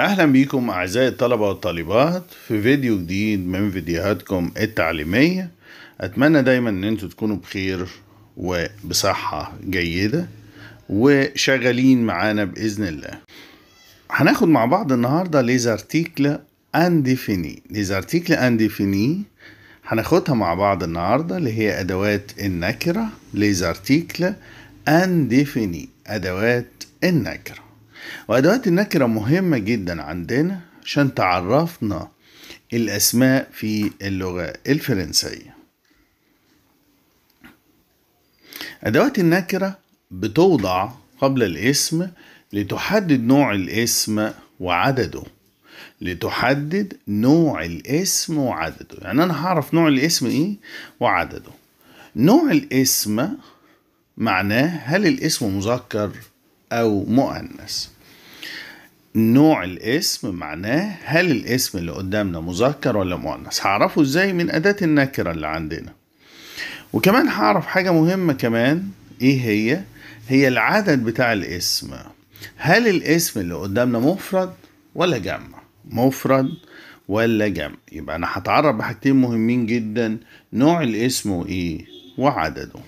اهلا بيكم اعزائي الطلبة والطالبات في فيديو جديد من فيديوهاتكم التعليمية اتمنى دايما ان انتوا تكونوا بخير وبصحة جيدة وشغالين معانا باذن الله هناخد مع بعض النهاردة ليزارتيكلا انديفيني ليزارتيكلا انديفيني هناخدها مع بعض النهاردة اللي هي ادوات النكرة ليزارتيكلا انديفيني ادوات النكره وأدوات النكرة مهمة جدا عندنا عشان تعرفنا الأسماء في اللغة الفرنسية أدوات النكرة بتوضع قبل الاسم لتحدد نوع الاسم وعدده لتحدد نوع الاسم وعدده يعني أنا هعرف نوع الاسم إيه وعدده نوع الاسم معناه هل الاسم مذكر أو مؤنث نوع الاسم معناه هل الاسم اللي قدامنا مذكر ولا مؤنث هعرفه ازاي من أداة النكرة اللي عندنا وكمان هعرف حاجة مهمة كمان ايه هي هي العدد بتاع الاسم هل الاسم اللي قدامنا مفرد ولا جمع مفرد ولا جمع يبقى انا هتعرف بحاجتين مهمين جدا نوع الاسم وايه وعدده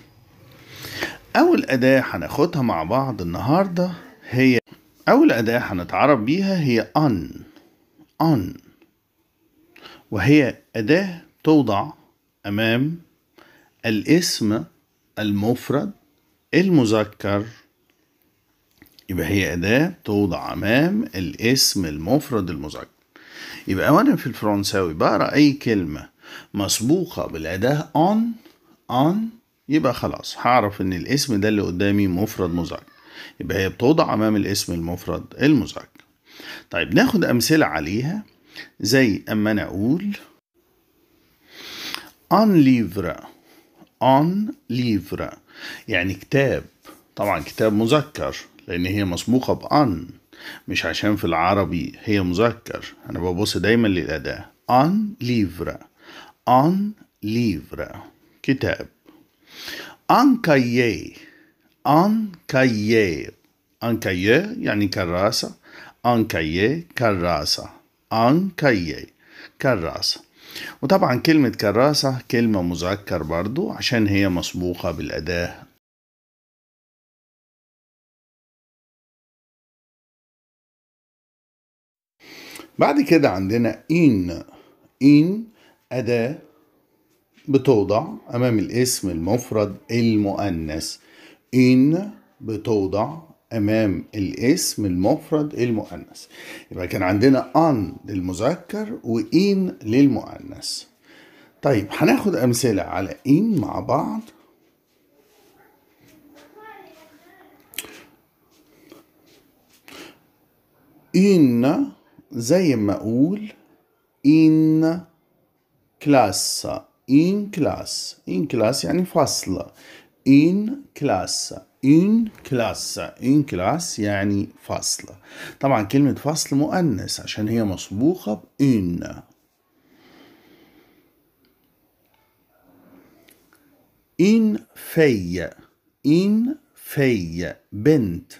اول اداة هناخدها مع بعض النهاردة هي أول أداة هنتعرف بيها هي أن أن وهي أداة توضع أمام الاسم المفرد المذكر يبقى هي أداة توضع أمام الاسم المفرد المذكر يبقى وأنا في الفرنساوي بقرأ أي كلمة مسبوقة بالأداة on on يبقى خلاص هعرف إن الاسم ده اللي قدامي مفرد مذكر يبقى هي بتوضع أمام الاسم المفرد المذكر طيب ناخد أمثلة عليها زي أما أنا أقول ان ليفرا ان ليفرا يعني كتاب طبعا كتاب مذكر لأن هي مسبوقة بأن مش عشان في العربي هي مذكر أنا ببص دايما للأداة ان ليفرا ان ليفرا كتاب ان كاييه ان كاييه ان كاييه يعني كراسة ان كاييه كراسة ان كاييه كراسة وطبعا كلمة كراسة كلمة مذكر برضو عشان هي مسبوقة بالأداة بعد كده عندنا إن إن أداة بتوضع أمام الاسم المفرد المؤنث إن بتوضع أمام الاسم المفرد المؤنث يبقى كان عندنا أن للمذكر وإن للمؤنث طيب هناخد أمثلة على إن مع بعض إن زي ما أقول إن كلاس إن كلاس إن كلاس يعني فصل in class in class in class يعني فصل طبعا كلمة فصل مؤنث عشان هي مصبوغة in in في in في بنت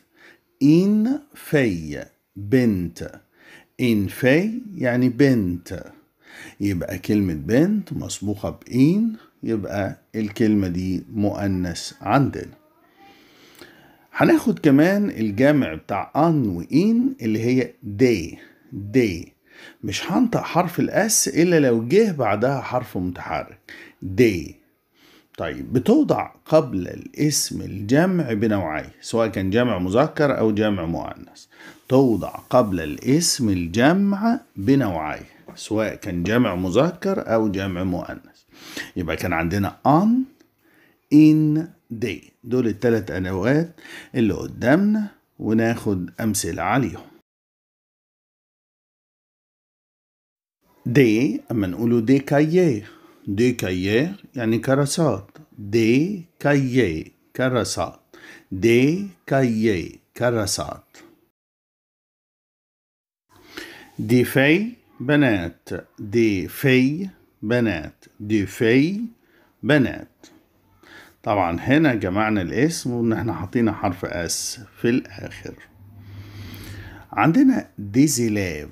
in في بنت in في يعني بنت يبقى كلمة بنت مصبوغة in يبقى الكلمة دي مؤنث عندنا هناخد كمان الجامع بتاع ان وان اللي هي دي دي مش هنطق حرف الاس الا لو جه بعدها حرف متحرك دي طيب بتوضع قبل الاسم الجمع بنوعيه سواء كان جمع مذكر او جمع مؤنث توضع قبل الاسم الجمع بنوعيه سواء كان جمع مذكر او جمع مؤنث يبقى كان عندنا on in day دول التلات أدوات اللي قدامنا وناخد أمثلة عليهم دي أما نقوله دي كاييه دي كاييه يعني كراسات دي كاييه كراسات دي كاييه كراسات دي في بنات دي في بنات دي في بنات طبعا هنا جمعنا الاسم وان احنا حاطين حرف اس في الاخر عندنا ديزيلاف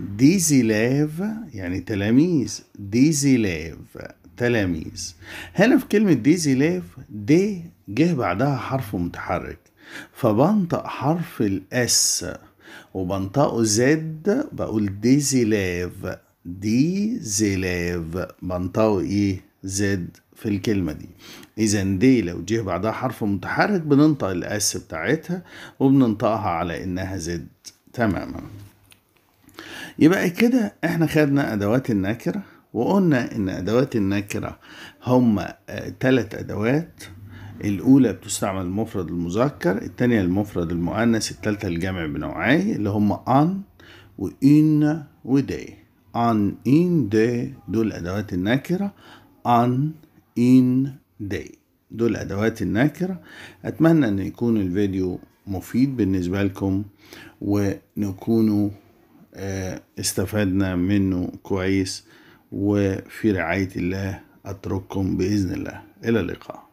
ديزيلاف يعني تلاميذ ديزيلاف تلاميذ هنا في كلمة ديزيلاف دي جه بعدها حرف متحرك فبنطق حرف الاس وبنطقه زد بقول ديزيلاف دي زيلاف بنطقوا ايه زد e في الكلمة دي إذا دي لو جه بعدها حرف متحرك بننطق الأس بتاعتها وبننطقها على إنها زد تماما يبقى كده إحنا خدنا أدوات النكرة وقلنا إن أدوات النكرة هما آه، ثلاث أدوات الأولى بتستعمل المفرد المذكر الثانية المفرد المؤنث الثالثة الجمع بنوعي اللي هما أن وإن ودي ان ان دي دول أدوات النكرة ان ان دي دول أدوات النكرة أتمنى أن يكون الفيديو مفيد بالنسبة لكم ونكونوا آه، استفدنا منه كويس وفي رعاية الله أترككم بإذن الله إلى اللقاء